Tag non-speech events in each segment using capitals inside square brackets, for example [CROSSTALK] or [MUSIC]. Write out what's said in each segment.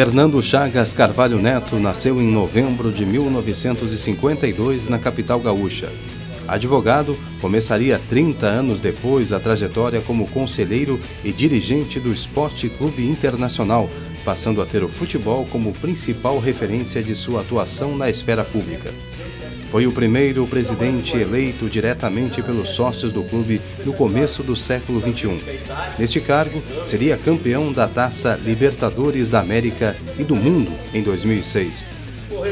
Fernando Chagas Carvalho Neto nasceu em novembro de 1952 na capital gaúcha. Advogado, começaria 30 anos depois a trajetória como conselheiro e dirigente do Esporte Clube Internacional, passando a ter o futebol como principal referência de sua atuação na esfera pública. Foi o primeiro presidente eleito diretamente pelos sócios do clube no começo do século XXI. Neste cargo, seria campeão da Taça Libertadores da América e do Mundo em 2006.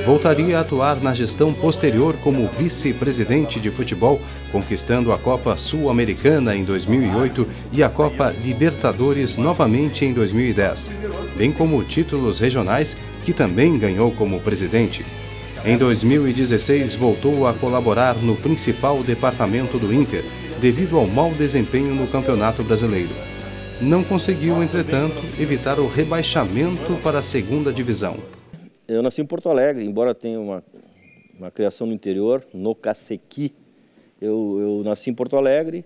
Voltaria a atuar na gestão posterior como vice-presidente de futebol, conquistando a Copa Sul-Americana em 2008 e a Copa Libertadores novamente em 2010, bem como títulos regionais que também ganhou como presidente. Em 2016, voltou a colaborar no principal departamento do Inter, devido ao mau desempenho no Campeonato Brasileiro. Não conseguiu, entretanto, evitar o rebaixamento para a segunda divisão. Eu nasci em Porto Alegre, embora tenha uma, uma criação no interior, no Cacequi. Eu, eu nasci em Porto Alegre,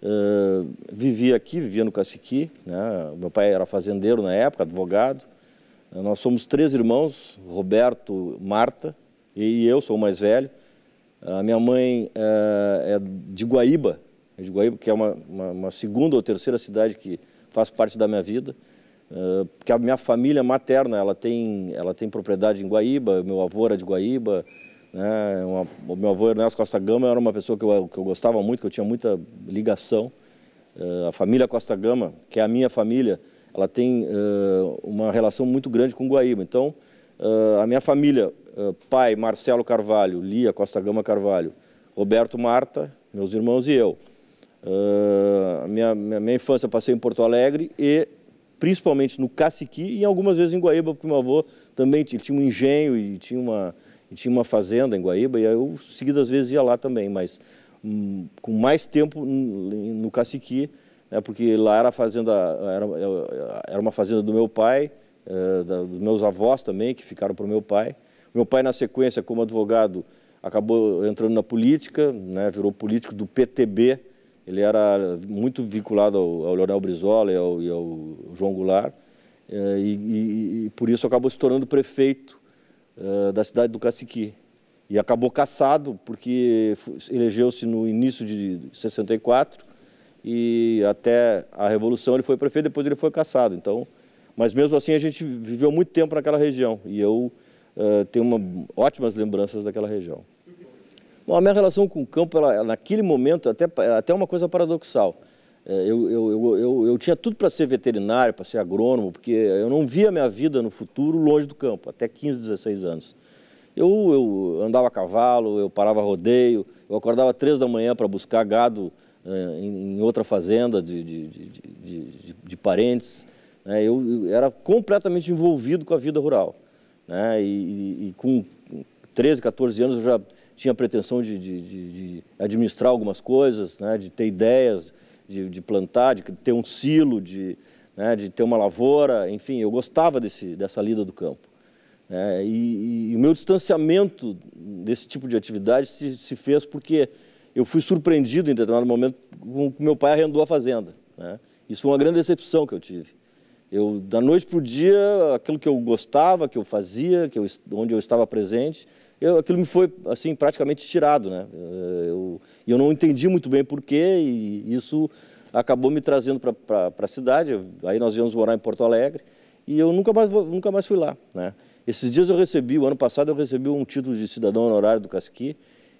uh, eh, vivia aqui, vivia no Cacequi. Né? Meu pai era fazendeiro na época, advogado. Nós somos três irmãos, Roberto, Marta e eu sou o mais velho. A minha mãe eh, é de Guaíba, é de Guaíba, que é uma, uma, uma, segunda ou terceira cidade que faz parte da minha vida, eh, porque a minha família materna ela tem, ela tem propriedade em Guaíba, meu avô era de Guaíba, né, uma, o meu avô Ernesto Costa Gama era uma pessoa que eu, que eu gostava muito, que eu tinha muita ligação. Eh, a família Costa Gama, que é a minha família, ela tem uma relação muito grande com Guaíba. Então, a minha família ah, pai Marcelo Carvalho, Lia Costa Gama Carvalho, Roberto Marta, meus irmãos e eu. Uh, minha, minha, minha, infância passei em Porto Alegre e principalmente no Caciqui e algumas vezes em Guaíba, porque meu avô também tinha, tinha um engenho e tinha uma, e tinha uma fazenda em Guaíba, e eu seguidas vezes ia lá também, mas hum, com mais tempo no, no Caciqui, né, porque lá era fazenda, era, era uma fazenda do meu pai, uh, da, dos meus avós também, que ficaram para o meu pai, meu pai, na sequência, como advogado, acabou entrando na política, né, virou político do PTB. Ele era muito vinculado ao, ao Leonel Brizola e ao, e ao João Goulart. Eh, e, e, e, por isso acabou se tornando prefeito eh, da cidade do Caciqui. E acabou caçado, porque elegeu-se no início de 64 e até a Revolução ele foi prefeito, depois ele foi caçado. Então, mas mesmo assim a gente viveu muito tempo naquela região. E eu tenho uma, ótimas lembranças daquela região. Bom, a minha relação com o campo, ela, naquele momento, até, até uma coisa paradoxal. Eu, eu, eu, eu, eu tinha tudo para ser veterinário, para ser agrônomo, porque eu não via minha vida no futuro longe do campo, até 15, 16 anos. Eu, eu andava a cavalo, eu parava rodeio, eu acordava três da manhã para buscar gado em, outra fazenda de, de, de, de, de parentes. Eu, eu era completamente envolvido com a vida rural. Né? E, e, com 13, 14 anos eu já tinha pretensão de, de, de, de administrar algumas coisas, né? de ter ideias, de, plantar, de ter um silo, de, né? de ter uma lavoura. Enfim, eu gostava desse, dessa lida do campo. Né? E, e, o meu distanciamento desse tipo de atividade se, se fez porque eu fui surpreendido em determinado momento com que meu pai arrendou a fazenda. Né? Isso foi uma grande decepção que eu tive. Eu, da noite para o dia, aquilo que eu gostava, que eu fazia, que eu, onde eu estava presente, eu, aquilo me foi, assim, praticamente tirado, né? Eh, e eu, eu, não entendi muito bem porquê e isso acabou me trazendo para a cidade. Aí nós viemos morar em Porto Alegre e eu nunca mais, nunca mais fui lá, né? Esses dias eu recebi, o ano passado eu recebi um título de cidadão honorário do Casqui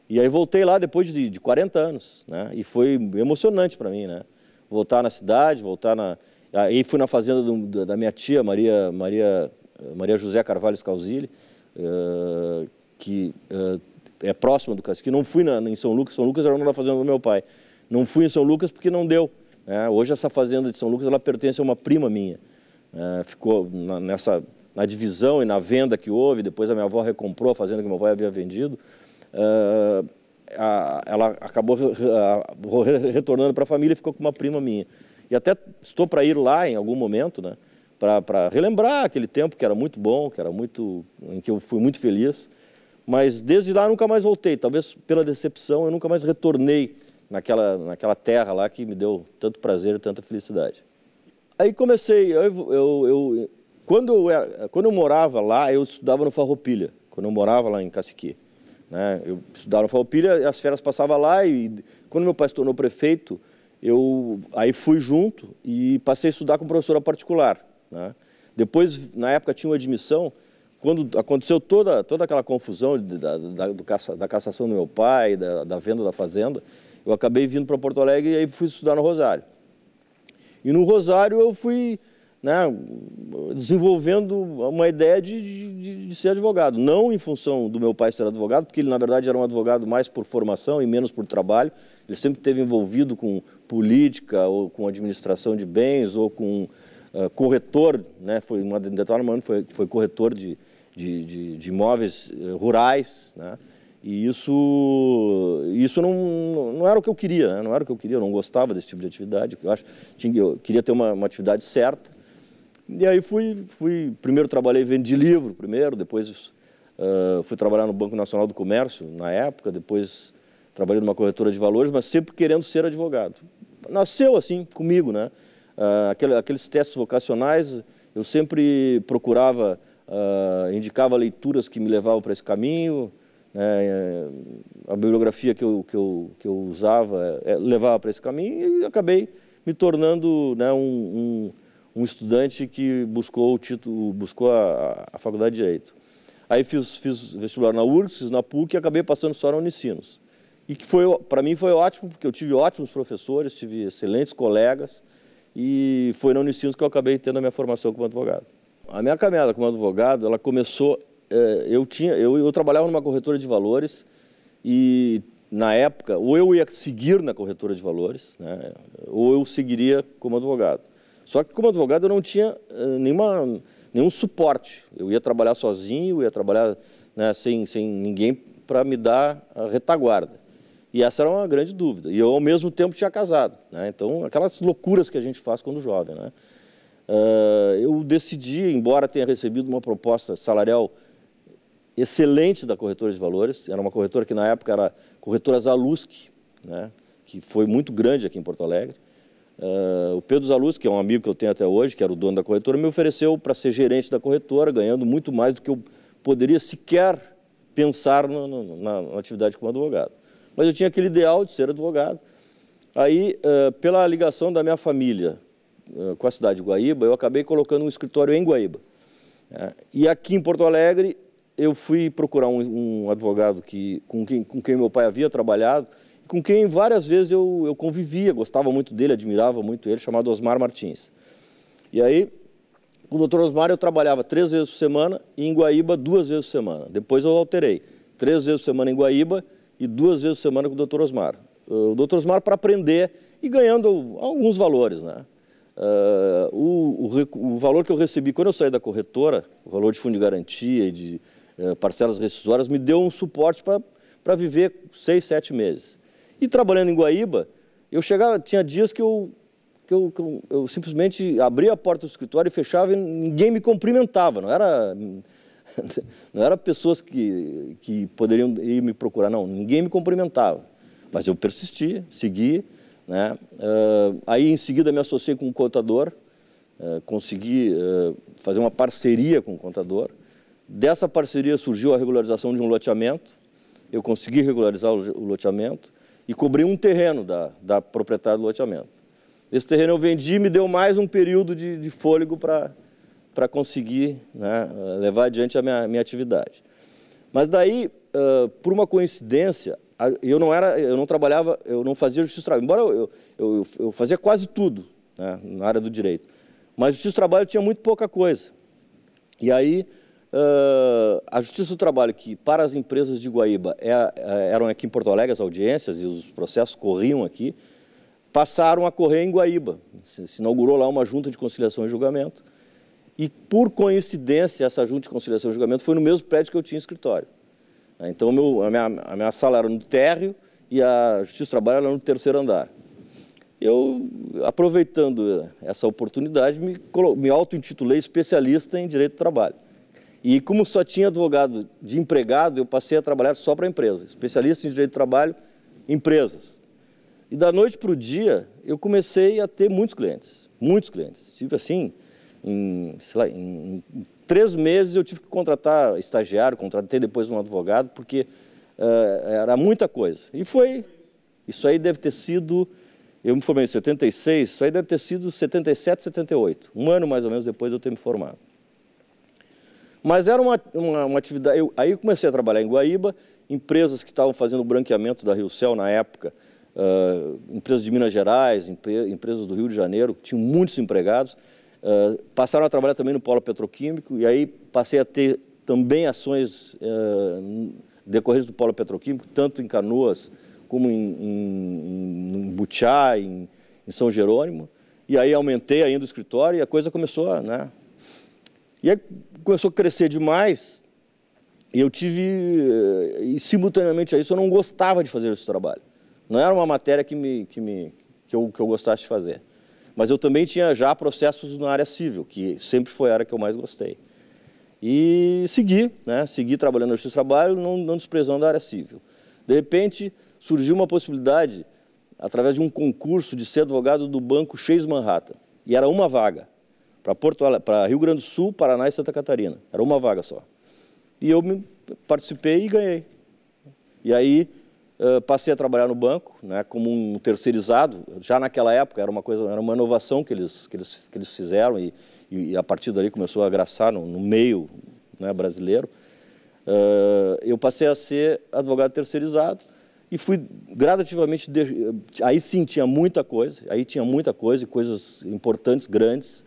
e aí voltei lá depois de, de 40 anos, né? E foi emocionante para mim, né? Voltar na cidade, voltar na Aí fui na fazenda do, da minha tia, Maria, Maria, Maria José Carvalho Scalzilli, uh, que uh, é próxima do Cacique. Não fui na, em São Lucas, São Lucas era uma da fazenda do meu pai. Não fui em São Lucas porque não deu. Né? Hoje essa fazenda de São Lucas ela pertence a uma prima minha. Uh, ficou na, nessa, na divisão e na venda que houve, depois a minha avó recomprou a fazenda que meu pai havia vendido. Eh, ela acabou retornando para a família e ficou com uma prima minha. E até estou para ir lá em algum momento, né? Para relembrar aquele tempo que era muito bom, que era muito, em que eu fui muito feliz. Mas desde lá eu nunca mais voltei. Talvez pela decepção eu nunca mais retornei naquela, naquela terra lá que me deu tanto prazer e tanta felicidade. Aí comecei, eu, eu, eu quando, eu era, quando eu morava lá, eu estudava no Farroupilha, quando eu morava lá em Cacique. Né? Eu estudava no Farroupilha, as férias passavam lá e quando meu pai se tornou prefeito, eu aí fui junto e passei a estudar com professora particular. Né? Depois, na época, tinha uma admissão. Quando aconteceu toda, toda aquela confusão da, da, caça, da cassação do meu pai, da, da venda da fazenda, eu acabei vindo para Porto Alegre e aí fui estudar no Rosário. E no Rosário eu fui né, desenvolvendo uma ideia de, de, de, ser advogado. Não em função do meu pai ser advogado, porque ele, na verdade, era um advogado mais por formação e menos por trabalho. Ele sempre esteve envolvido com política ou com administração de bens ou com uh, corretor. Né, foi uma determinada foi, foi corretor de, de, de imóveis uh, rurais. Né, e isso, isso não, não era o que eu queria, né, não era o que eu queria, eu não gostava desse tipo de atividade. Eu, acho, tinha, eu queria ter uma, uma atividade certa, e aí fui, fui primeiro trabalhei de livro primeiro, depois uh, fui trabalhar no Banco Nacional do Comércio na época, depois trabalhei numa corretora de valores, mas sempre querendo ser advogado. Nasceu assim comigo, né? Uh, aquele, aqueles testes vocacionais, eu sempre procurava, uh, indicava leituras que me levavam para esse caminho, né? a bibliografia que eu, que eu, que eu usava é, levava para esse caminho e acabei me tornando né, um, um um estudante que buscou o título, buscou a, a faculdade de Direito. Aí fiz, fiz vestibular na URGS, fiz na PUC e acabei passando só na Unicinos. E que foi, para mim foi ótimo, porque eu tive ótimos professores, tive excelentes colegas e foi na Unicinos que eu acabei tendo a minha formação como advogado. A minha caminhada como advogado, ela começou, é, eu, tinha, eu, eu trabalhava numa corretora de valores e na época, ou eu ia seguir na corretora de valores, né, ou eu seguiria como advogado. Só que como advogado eu não tinha uh, nenhuma, nenhum suporte. Eu ia trabalhar sozinho, eu ia trabalhar né, sem, sem ninguém para me dar a retaguarda. E essa era uma grande dúvida. E eu, ao mesmo tempo, tinha casado. Né? Então, aquelas loucuras que a gente faz quando jovem. Né? Uh, eu decidi, embora tenha recebido uma proposta salarial excelente da corretora de valores, era uma corretora que na época era corretora Zaluski, né? que foi muito grande aqui em Porto Alegre, Uh, o Pedro Zaluz, que é um amigo que eu tenho até hoje, que era o dono da corretora, me ofereceu para ser gerente da corretora, ganhando muito mais do que eu poderia sequer pensar no, no, na, na, atividade como advogado. Mas eu tinha aquele ideal de ser advogado. Aí, uh, pela ligação da minha família uh, com a cidade de Guaíba, eu acabei colocando um escritório em Guaíba. Né? e aqui em Porto Alegre, eu fui procurar um, um advogado que, com, quem, com quem meu pai havia trabalhado, com quem várias vezes eu, eu convivia, gostava muito dele, admirava muito ele, chamado Osmar Martins. E aí, com o doutor Osmar eu trabalhava três vezes por semana e em Guaíba duas vezes por semana. Depois eu alterei, três vezes por semana em Guaíba e duas vezes por semana com o doutor Osmar. O doutor Osmar para aprender e ganhando alguns valores, né? Uh, o, o, o, valor que eu recebi quando eu saí da corretora, o valor de fundo de garantia e de uh, parcelas rescisórias, me deu um suporte para viver seis, sete meses. E trabalhando em Guaíba, eu chegava, tinha dias que eu, que eu, que eu, eu simplesmente abria a porta do escritório e fechava e ninguém me cumprimentava, não era [LAUGHS] não era pessoas que, que poderiam ir me procurar, não, ninguém me cumprimentava. Mas eu persisti, segui. Né? Uh, aí, em seguida, me associei com um contador, uh, consegui uh, fazer uma parceria com o contador. Dessa parceria surgiu a regularização de um loteamento, eu consegui regularizar o loteamento e cobri um terreno da, da proprietária do loteamento. Esse terreno eu vendi e me deu mais um período de, de fôlego para conseguir né, eh, levar adiante a minha, minha atividade. Mas daí, uh, por uma coincidência, eu não era, eu não trabalhava, eu não fazia justiça do trabalho, embora eu, eu, eu fazia quase tudo né, na área do direito. Mas justiça do trabalho tinha muito pouca coisa. E aí Uh, a Justiça do Trabalho, que para as empresas de Guaíba é, é, eram aqui em Porto Alegre as audiências e os processos corriam aqui, passaram a correr em Guaíba. Se, se inaugurou lá uma junta de conciliação e julgamento. E, por coincidência, essa junta de conciliação e julgamento foi no mesmo prédio que eu tinha escritório. Então, meu, a, minha, a, minha, sala era no térreo e a Justiça do Trabalho era no terceiro andar. Eu, aproveitando essa oportunidade, me, me auto-intitulei especialista em direito do trabalho. E como só tinha advogado de empregado, eu passei a trabalhar só para empresa, especialista em direito do trabalho, empresas. E da noite para o dia, eu comecei a ter muitos clientes, muitos clientes. Tive assim, em, sei lá, em, em três meses eu tive que contratar estagiário, contratei depois um advogado, porque uh, era muita coisa. E foi, isso aí deve ter sido, eu me formei em 76, isso aí deve ter sido 77, 78, um ano mais ou menos depois de eu ter me formado. Mas era uma, uma, uma atividade. Eu, aí eu comecei a trabalhar em Guaíba, empresas que estavam fazendo branqueamento da Rio Céu na época, uh, empresas de Minas Gerais, empresas do Rio de Janeiro, que tinham muitos empregados, uh, passaram a trabalhar também no polo petroquímico e aí passei a ter também ações uh, decorrentes do polo petroquímico, tanto em Canoas como em, em, em Butiá, em, em São Jerônimo. E aí aumentei ainda o escritório e a coisa começou a, né, e aí começou a crescer demais e eu tive, eh, e simultaneamente a isso, eu não gostava de fazer esse trabalho. Não era uma matéria que, me, que, me, que, eu, que eu gostasse de fazer. Mas eu também tinha já processos na área civil, que sempre foi a área que eu mais gostei. E segui, né? segui trabalhando na Trabalho, não, não desprezando a área civil. De repente, surgiu uma possibilidade, através de um concurso, de ser advogado do banco Chase Manhattan. E era uma vaga para Porto para Rio Grande do Sul, Paraná e Santa Catarina. Era uma vaga só. E eu participei e ganhei. E aí uh, passei a trabalhar no banco, né, como um terceirizado. Já naquela época era uma coisa, era uma inovação que eles que eles, que eles fizeram e, e a partir dali começou a graçar no, no meio né, brasileiro. Uh, eu passei a ser advogado terceirizado e fui gradativamente de... aí sim tinha muita coisa aí tinha muita coisa e coisas importantes grandes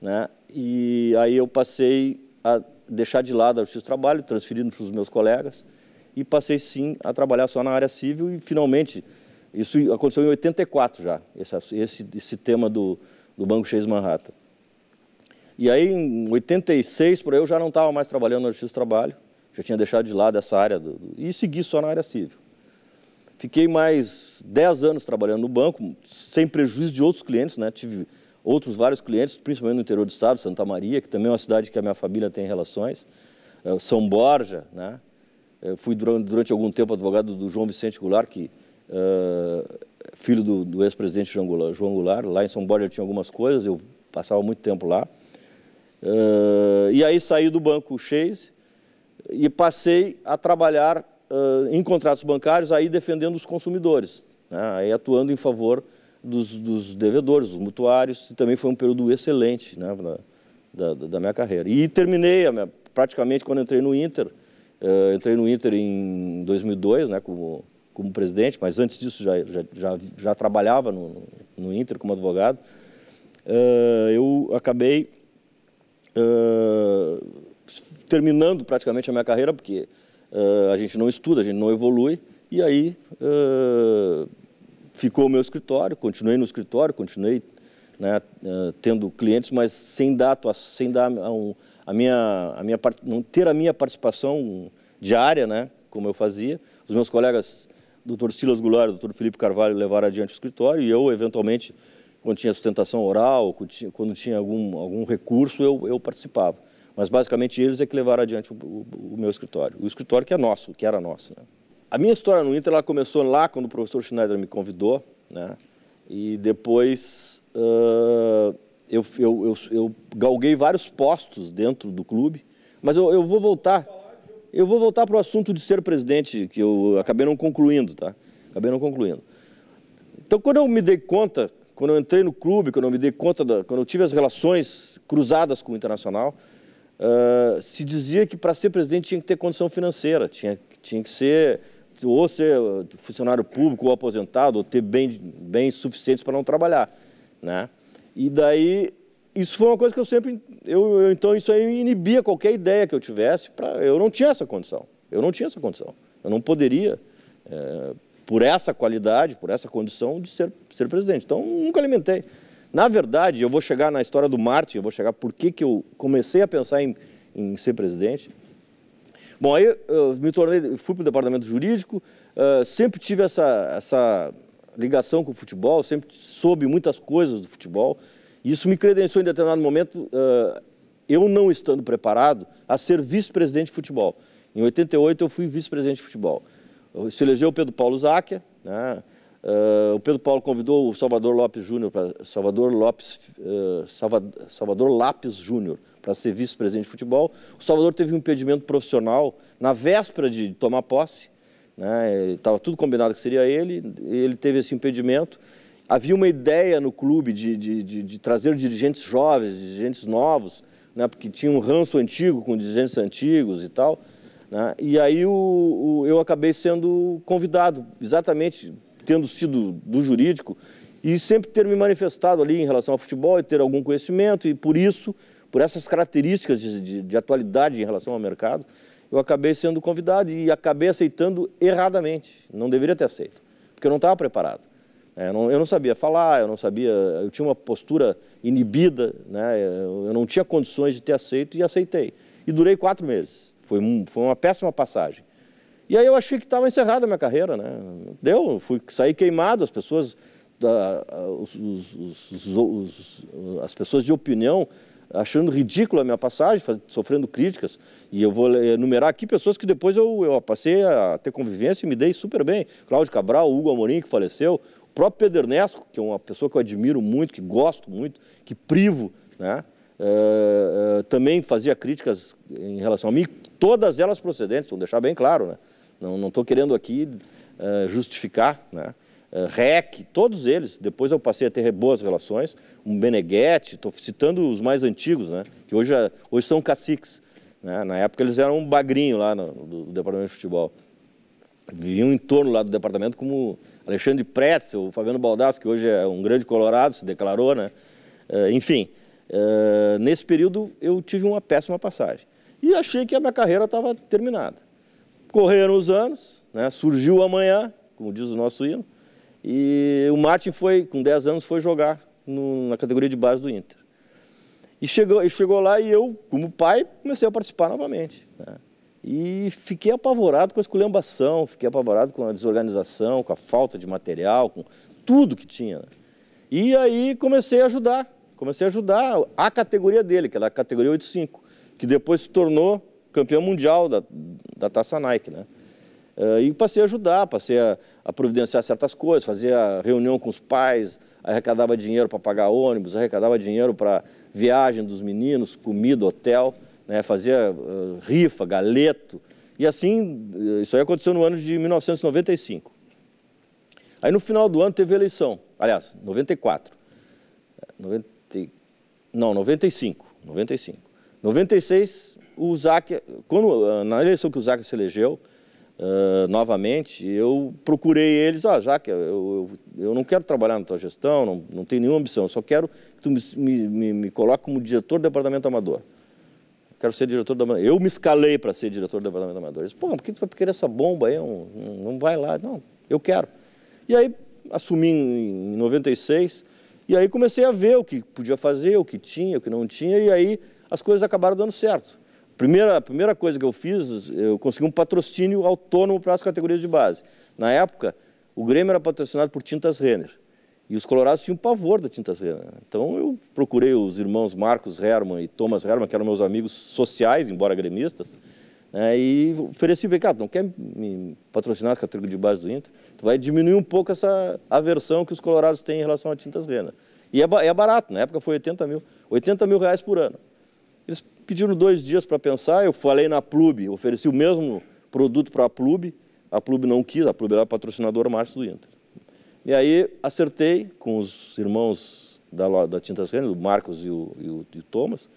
né? E aí eu passei a deixar de lado a Justiça do Trabalho, transferindo para os meus colegas, e passei sim a trabalhar só na área civil e finalmente, isso aconteceu em 84 já, esse, esse, esse tema do, do Banco Chase Manhattan. E aí em 86, por aí, eu já não estava mais trabalhando na Justiça do Trabalho, já tinha deixado de lado essa área do, do, e segui só na área civil. Fiquei mais 10 anos trabalhando no banco, sem prejuízo de outros clientes, né? tive outros vários clientes, principalmente no interior do estado, Santa Maria, que também é uma cidade que a minha família tem relações, é, São Borja, né? Eu é, fui durante, durante, algum tempo advogado do João Vicente Goulart, que uh, filho do, do ex-presidente João Goulart, João Goulart. Lá em São Borja tinha algumas coisas, eu passava muito tempo lá. Uh, e aí saí do banco Chase e passei a trabalhar uh, em contratos bancários, aí defendendo os consumidores, né? aí atuando em favor dos, dos devedores, dos mutuários, e também foi um período excelente né, da, da, da minha carreira. E terminei minha, praticamente quando entrei no Inter, uh, entrei no Inter em 2002, né, como, como presidente, mas antes disso já, já, já, já trabalhava no, no Inter como advogado. Uh, eu acabei uh, terminando praticamente a minha carreira, porque a gente não estuda, a gente não evolui, e aí ficou o meu escritório, continuei no escritório, continuei né, eh, tendo clientes, mas sem dar, sem dar a, minha, a minha não ter a minha participação diária, né, como eu fazia. Os meus colegas, doutor Silas Goulart, doutor Felipe Carvalho, levaram adiante o escritório e eu, eventualmente, quando tinha sustentação oral, quando tinha, quando tinha algum, algum recurso, eu, eu participava. Mas basicamente eles é que levaram adiante o, o, o meu escritório. O escritório que é nosso, que era nosso. Né? a minha história no Inter ela começou lá quando o professor Schneider me convidou, né? E depois uh, eu, eu, eu, eu, galguei vários postos dentro do clube, mas eu, eu vou voltar. Eu vou voltar para o assunto de ser presidente, que eu acabei não concluindo, tá? Acabei não concluindo. Então, quando eu me dei conta, quando eu entrei no clube, quando eu me dei conta, da, quando eu tive as relações cruzadas com o Internacional, uh, se dizia que para ser presidente tinha que ter condição financeira, tinha, tinha que ser ou ser funcionário público ou aposentado, ou ter bens, suficientes para não trabalhar, né? E daí, isso foi uma coisa que eu sempre, eu, eu então isso aí inibia qualquer ideia que eu tivesse, pra, eu não tinha essa condição, eu não tinha essa condição, eu não poderia, é, por essa qualidade, por essa condição de ser, ser presidente, então nunca alimentei. Na verdade, eu vou chegar na história do Marte, eu vou chegar por que eu comecei a pensar em, em ser presidente, Bom, aí eu me tornei, fui para o departamento jurídico, uh, sempre tive essa, essa ligação com o futebol, sempre soube muitas coisas do futebol. E isso me credenciou em determinado momento, uh, eu não estando preparado, a ser vice-presidente de futebol. Em 88 eu fui vice-presidente de futebol. Se elegeu o Pedro Paulo Záquia, né? Uh, o Pedro Paulo convidou o Salvador Lopes Júnior para Salvador Lopes uh, Salvador, Salvador Lápis Júnior para ser vice-presidente de futebol. O Salvador teve um impedimento profissional na véspera de tomar posse, né? Estava tudo combinado que seria ele. Ele teve esse impedimento. Havia uma ideia no clube de, de, de, de trazer dirigentes jovens, dirigentes novos, né? Porque tinha um ranço antigo com dirigentes antigos e tal. Né? E aí o, o, eu acabei sendo convidado, exatamente tendo sido do jurídico e sempre ter me manifestado ali em relação ao futebol e ter algum conhecimento e por isso, por essas características de, de, de atualidade em relação ao mercado, eu acabei sendo convidado e acabei aceitando erradamente. Não deveria ter aceito, porque eu não estava preparado. É, eu não, eu, não, sabia falar, eu não sabia, eu tinha uma postura inibida, né? eu, eu não tinha condições de ter aceito e aceitei. E durei quatro meses. Foi, um, foi uma péssima passagem. E aí eu achei que estava encerrada a minha carreira, né? Deu, fui sair queimado, as pessoas, da, os, os, os, as pessoas de opinião achando ridícula a minha passagem, sofrendo críticas. E eu vou enumerar aqui pessoas que depois eu, eu passei a ter convivência e me dei super bem. Cláudio Cabral, Hugo Amorim, que faleceu, o próprio Pedro Ernesto, que é uma pessoa que eu admiro muito, que gosto muito, que privo, né? Uh, uh, também fazia críticas em relação a mim, todas elas procedentes, vou deixar bem claro, né? Não estou querendo aqui uh, justificar, né? Uh, REC, todos eles. Depois eu passei a ter boas relações. Um Beneguete, estou citando os mais antigos, né? que hoje, hoje são caciques. Né? Na época eles eram um bagrinho lá no, departamento de futebol. Viviam em torno lá do departamento como Alexandre Pretzel, o Fabiano Baldassi, que hoje é um grande colorado, se declarou. Né? Uh, enfim, uh, nesse período eu tive uma péssima passagem. E achei que a minha carreira estava terminada correram os anos, né? surgiu amanhã, como diz o nosso hino, e o Martin foi, com 10 anos, foi jogar no, na categoria de base do Inter. E chegou, e chegou lá e eu, como pai, comecei a participar novamente. Né? E fiquei apavorado com a esculhambação, fiquei apavorado com a desorganização, com a falta de material, com tudo que tinha. Né? E aí comecei a ajudar, comecei a ajudar a categoria dele, que era a categoria 85, que depois se tornou campeão mundial da, da Taça Nike, né? Eh, e passei a ajudar, passei a, a, providenciar certas coisas, fazia reunião com os pais, arrecadava dinheiro para pagar ônibus, arrecadava dinheiro para viagem dos meninos, comida, hotel, né? fazia uh, rifa, galeto. E assim, eh, isso aí aconteceu no ano de 1995. Aí no final do ano teve eleição, aliás, 94. 90, não, 95, 95. 96, o Zac, quando, ah, na eleição que o Zac se elegeu, uh, novamente, eu procurei eles, ah, Zac, eu, eu, eu, não quero trabalhar na tua gestão, não, não tenho nenhuma ambição, eu só quero que tu me, me, me coloque como diretor do departamento amador. Quero ser diretor da Eu me escalei para ser diretor do departamento amador. Eles, pô, por que tu vai querer essa bomba aí? Não, não vai lá. Não, eu quero. E aí, assumi em, em 96, e aí comecei a ver o que podia fazer, o que tinha, o que não tinha, e aí as coisas acabaram dando certo. Primeira, a primeira coisa que eu fiz, eu consegui um patrocínio autônomo para as categorias de base. Na época, o Grêmio era patrocinado por Tintas Renner. E os colorados tinham pavor da Tintas Renner. Então eu procurei os irmãos Marcos Herman e Thomas Herman, que eram meus amigos sociais, embora gremistas, né, e ofereci bem, cara, não quer me patrocinar a categoria de base do Inter? Tu vai diminuir um pouco essa aversão que os colorados têm em relação a Tintas Renner. E é, é barato, na época foi 80 mil, 80 mil reais por ano. Eles pediram dois dias para pensar, eu falei na Plube, ofereci o mesmo produto para a Plube, a Plube não quis, a Plube era patrocinadora Márcio do Inter. E aí acertei com os irmãos da, da Tintas Rennes, o Marcos e o, e o, e o Thomas,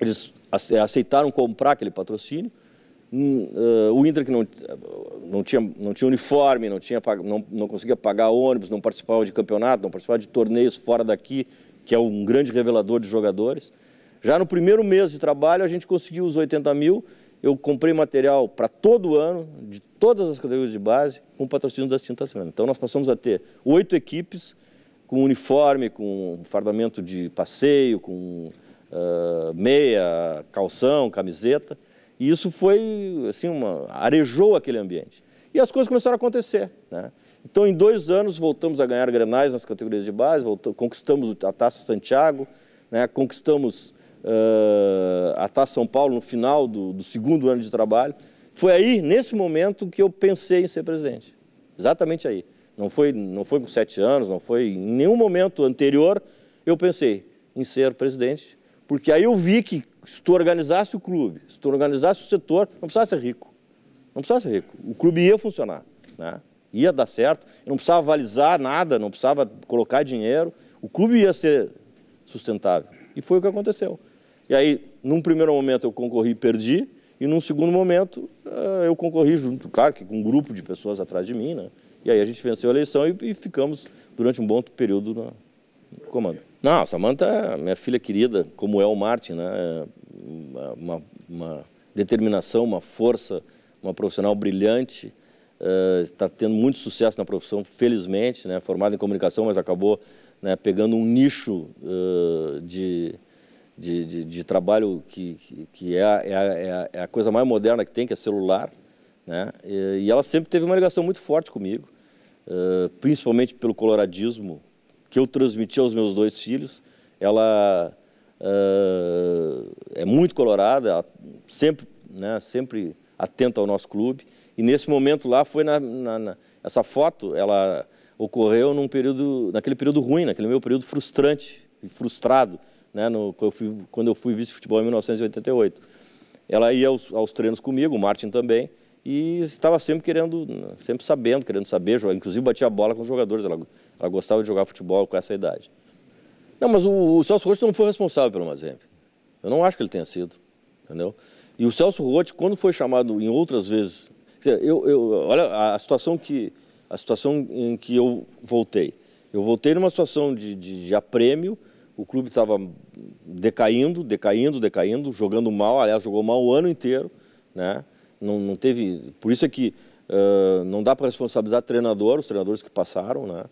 eles aceitaram comprar aquele patrocínio, hum, eh, o Inter que não, não, tinha, não tinha uniforme, não, tinha, não, não conseguia pagar ônibus, não participava de campeonato, não participava de torneios fora daqui, que é um grande revelador de jogadores. Já no primeiro mês de trabalho, a gente conseguiu os 80 mil. Eu comprei material para todo ano, de todas as categorias de base, com patrocínio da Cinta Semana. Então, nós passamos a ter oito equipes com uniforme, com fardamento de passeio, com uh, meia, calção, camiseta. E isso foi, assim, uma, arejou aquele ambiente. E as coisas começaram a acontecer. Né? Então, em dois anos, voltamos a ganhar granais nas categorias de base, voltamos, conquistamos a Taça Santiago, né? conquistamos uh, eh, a TAS São Paulo, no final do, do segundo ano de trabalho. Foi aí, nesse momento, que eu pensei em ser presidente. Exatamente aí. Não foi, não foi com sete anos, não foi em nenhum momento anterior, eu pensei em ser presidente, porque aí eu vi que se tu organizasse o clube, se tu organizasse o setor, não precisava ser rico. Não precisava ser rico. O clube ia funcionar, né? ia dar certo, não precisava avalizar nada, não precisava colocar dinheiro, o clube ia ser sustentável. E foi o que aconteceu. E aí, num primeiro momento eu concorri e perdi, e num segundo momento eh, eu concorri junto, claro que com um grupo de pessoas atrás de mim, né? E aí a gente venceu a eleição e, e ficamos durante um bom período no comando. Não, Samanta, é minha filha querida, como é o Martin, né? É uma, uma determinação, uma força, uma profissional brilhante, uh, está tendo muito sucesso na profissão, felizmente, né? Formada em comunicação, mas acabou né, pegando um nicho uh, de de, de, de trabalho que, que, é, a, é, é, é, a, coisa mais moderna que tem, que é celular. Né? E, e ela sempre teve uma ligação muito forte comigo, uh, principalmente pelo coloradismo que eu transmiti aos meus dois filhos. Ela uh, é muito colorada, sempre, né, sempre atenta ao nosso clube. E nesse momento lá foi na, na, na essa foto, ela ocorreu num período, naquele período ruim, naquele meu período frustrante e frustrado né, no, eu fui, quando eu fui vice-futebol em 1988. Ela ia aos, aos, treinos comigo, o Martin também, e estava sempre querendo, sempre sabendo, querendo saber, jogar, inclusive batia bola com os jogadores, ela, ela gostava de jogar futebol com essa idade. Não, mas o, o Celso Rotti não foi responsável pelo Mazembe. Eu não acho que ele tenha sido, entendeu? E o Celso Rotti, quando foi chamado em outras vezes, eu, eu, olha a situação que a situação em que eu voltei. Eu voltei numa situação de, de, de aprêmio, o clube estava decaindo, decaindo, decaindo, jogando mal, aliás, jogou mal o ano inteiro, né? Não, não teve, por isso é que uh, não dá para responsabilizar treinador, os treinadores que passaram, né?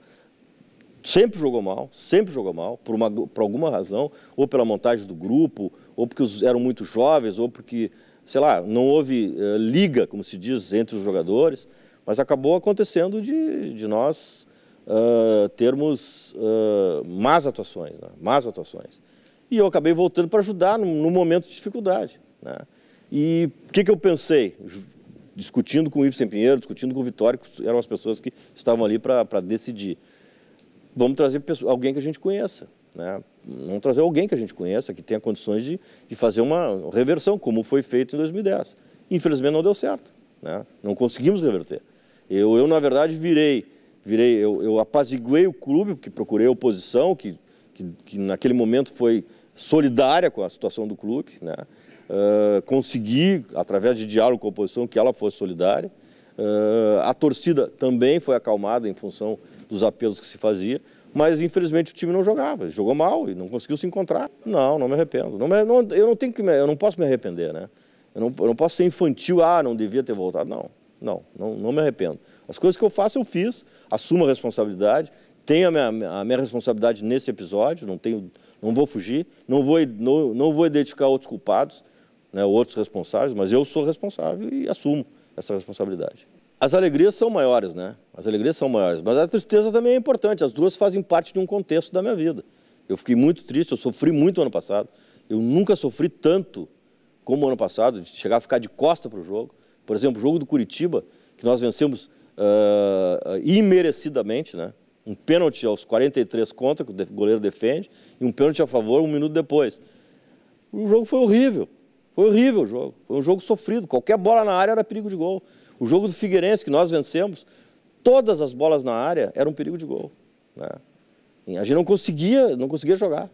Sempre jogou mal, sempre jogou mal, por, uma, por alguma razão, ou pela montagem do grupo, ou porque eram muito jovens, ou porque, sei lá, não houve uh, liga, como se diz, entre os jogadores, mas acabou acontecendo de, de nós uh, termos uh, más atuações, né? más atuações. E eu acabei voltando para ajudar no, no, momento de dificuldade. Né? E o que, que eu pensei? Discutindo com o Ibsen Pinheiro, discutindo com o Vitório, que eram as pessoas que estavam ali para decidir. Vamos trazer pessoa, alguém que a gente conheça. Né? Vamos trazer alguém que a gente conheça, que tenha condições de, de fazer uma reversão, como foi feito em 2010. Infelizmente não deu certo. Né? Não conseguimos reverter. Eu, eu, na verdade, virei virei, eu, eu apaziguei o clube, porque procurei a oposição, que, que, que, naquele momento foi solidária com a situação do clube. Né? Uh, consegui, através de diálogo com a oposição, que ela fosse solidária. Uh, a torcida também foi acalmada em função dos apelos que se fazia, mas infelizmente o time não jogava, ele jogou mal e não conseguiu se encontrar. Não, não me arrependo. Não, me, não eu não tenho que, me, eu não posso me arrepender, né? Eu não, eu não posso ser infantil, ah, não devia ter voltado, não. Não, não, não me arrependo. As coisas que eu faço, eu fiz, assumo a responsabilidade, tenho a minha, a minha responsabilidade nesse episódio, não, tenho, não vou fugir, não vou, não, não vou identificar outros culpados, né, outros responsáveis, mas eu sou responsável e assumo essa responsabilidade. As alegrias são maiores, né? As alegrias são maiores, mas a tristeza também é importante. As duas fazem parte de um contexto da minha vida. Eu fiquei muito triste, eu sofri muito ano passado. Eu nunca sofri tanto como ano passado, de chegar a ficar de costa para o jogo. Por exemplo, o jogo do Curitiba, que nós vencemos uh, imerecidamente, né? um pênalti aos 43 contra, que o goleiro defende, e um pênalti a favor um minuto depois. O jogo foi horrível. Foi horrível o jogo. Foi um jogo sofrido. Qualquer bola na área era perigo de gol. O jogo do Figueirense, que nós vencemos, todas as bolas na área eram perigo de gol. Né? A gente não conseguia, não conseguia jogar.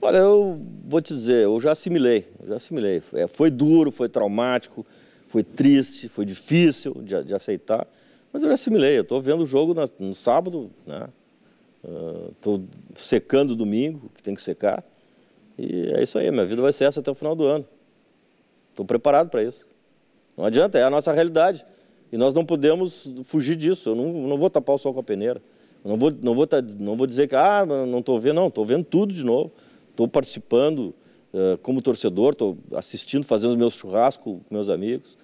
Olha, eu vou te dizer, eu já assimilei, já assimilei. É, foi duro, foi traumático, foi triste, foi difícil de, de aceitar, mas eu assimilei. Eu estou vendo o jogo na, no sábado, né? Estou uh, ah, secando domingo, que tem que secar. E é isso aí, minha vida vai ser essa até o final do ano. Estou preparado para isso. Não adianta, é a nossa realidade. E nós não podemos fugir disso. Eu não, não vou tapar o sol com a peneira. Eu não vou, não vou, tá, não vou dizer que ah, não estou vendo, não. Estou vendo tudo de novo. Estou participando. Ah, como torcedor, estou assistindo, fazendo meu churrasco com meus amigos.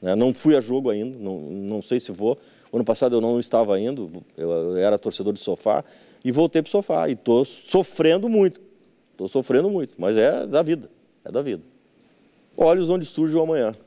Né? Não fui a jogo ainda, não, não sei se vou. Ano passado eu não estava indo, eu era torcedor de sofá e voltei para o sofá. E estou sofrendo muito, estou sofrendo muito, mas é da vida, é da vida. Olhos onde surge o amanhã.